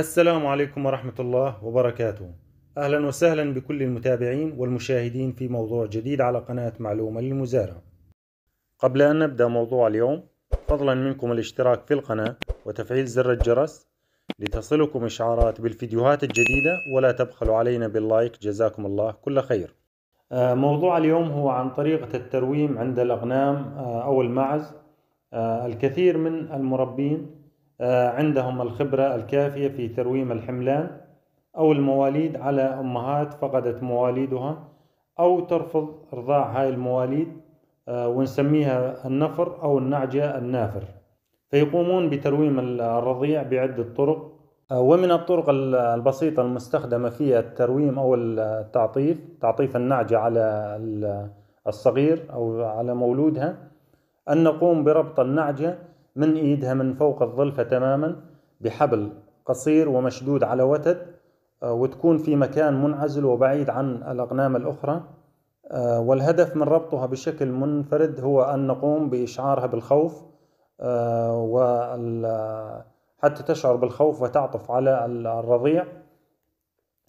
السلام عليكم ورحمة الله وبركاته أهلا وسهلا بكل المتابعين والمشاهدين في موضوع جديد على قناة معلومة للمزارع قبل أن نبدأ موضوع اليوم فضلا منكم الاشتراك في القناة وتفعيل زر الجرس لتصلكم إشعارات بالفيديوهات الجديدة ولا تبخلوا علينا باللايك جزاكم الله كل خير آه، موضوع اليوم هو عن طريقة الترويم عند الأغنام آه، أو المعز آه، الكثير من المربين آه، عندهم الخبرة الكافية في ترويم الحملان أو المواليد على أمهات فقدت مواليدها أو ترفض إرضاع هاي المواليد آه، ونسميها النفر أو النعجة النافر فيقومون بترويم الرضيع بعدة طرق آه، ومن الطرق البسيطة المستخدمة في الترويم أو التعطيف تعطيف النعجة على الصغير أو على مولودها أن نقوم بربط النعجة من إيدها من فوق الظلفة تماما بحبل قصير ومشدود على وتد آه، وتكون في مكان منعزل وبعيد عن الاغنام الأخرى آه، والهدف من ربطها بشكل منفرد هو أن نقوم بإشعارها بالخوف آه، حتى تشعر بالخوف وتعطف على الرضيع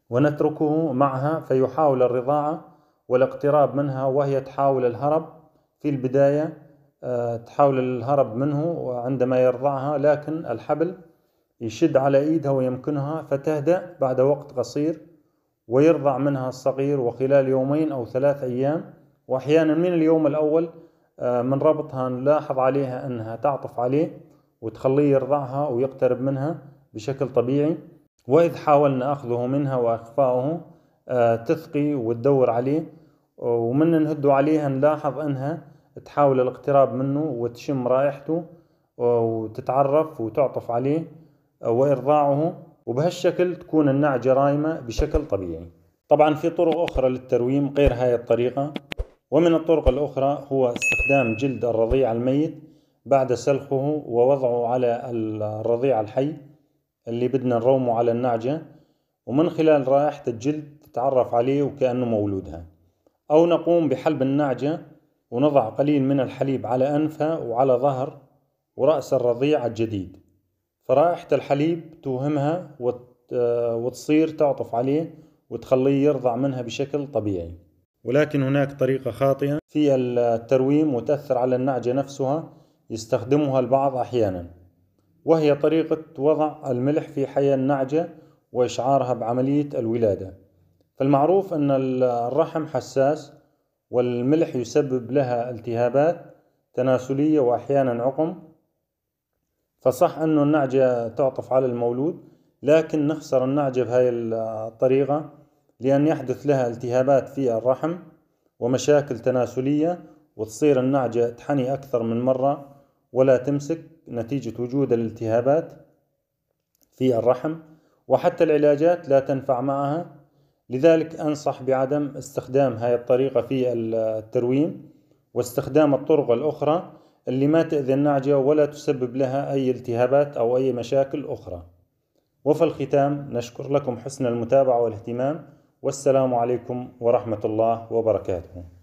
ونتركه معها فيحاول الرضاعة والاقتراب منها وهي تحاول الهرب في البداية آه، تحاول الهرب منه وعندما يرضعها لكن الحبل يشد على ايدها ويمكنها فتهدأ بعد وقت قصير ويرضع منها الصغير وخلال يومين او ثلاث ايام واحيانا من اليوم الاول آه، من ربطها نلاحظ عليها انها تعطف عليه وتخليه يرضعها ويقترب منها بشكل طبيعي واذ حاولنا اخذه منها واخفائه آه، تثقي وتدور عليه ومن نهده عليها نلاحظ انها تحاول الاقتراب منه وتشم رائحته آه، وتتعرف وتعطف عليه آه، وإرضاعه وبهالشكل تكون النعجة رايمة بشكل طبيعي طبعا في طرق أخرى للترويم غير هاي الطريقة ومن الطرق الأخرى هو استخدام جلد الرضيع الميت بعد سلخه ووضعه على الرضيع الحي اللي بدنا نرومه على النعجة ومن خلال رائحة الجلد تتعرف عليه وكأنه مولودها أو نقوم بحلب النعجة ونضع قليل من الحليب على أنفه وعلى ظهر ورأس الرضيع الجديد فرائحة الحليب توهمها وتصير تعطف عليه وتخليه يرضع منها بشكل طبيعي ولكن هناك طريقة خاطئة في الترويم وتأثر على النعجة نفسها يستخدمها البعض أحيانا وهي طريقة وضع الملح في حياة النعجة وإشعارها بعملية الولادة فالمعروف أن الرحم حساس والملح يسبب لها التهابات تناسلية وأحيانا عقم فصح أنه النعجة تعطف على المولود لكن نخسر النعجة بهاي الطريقة لأن يحدث لها التهابات في الرحم ومشاكل تناسلية وتصير النعجة تحني أكثر من مرة ولا تمسك نتيجة وجود الالتهابات في الرحم وحتى العلاجات لا تنفع معها لذلك أنصح بعدم استخدام هاي الطريقة في الترويم واستخدام الطرق الأخرى اللي ما تأذي النعجة ولا تسبب لها أي التهابات أو أي مشاكل أخرى وفي الختام نشكر لكم حسن المتابعة والاهتمام والسلام عليكم ورحمة الله وبركاته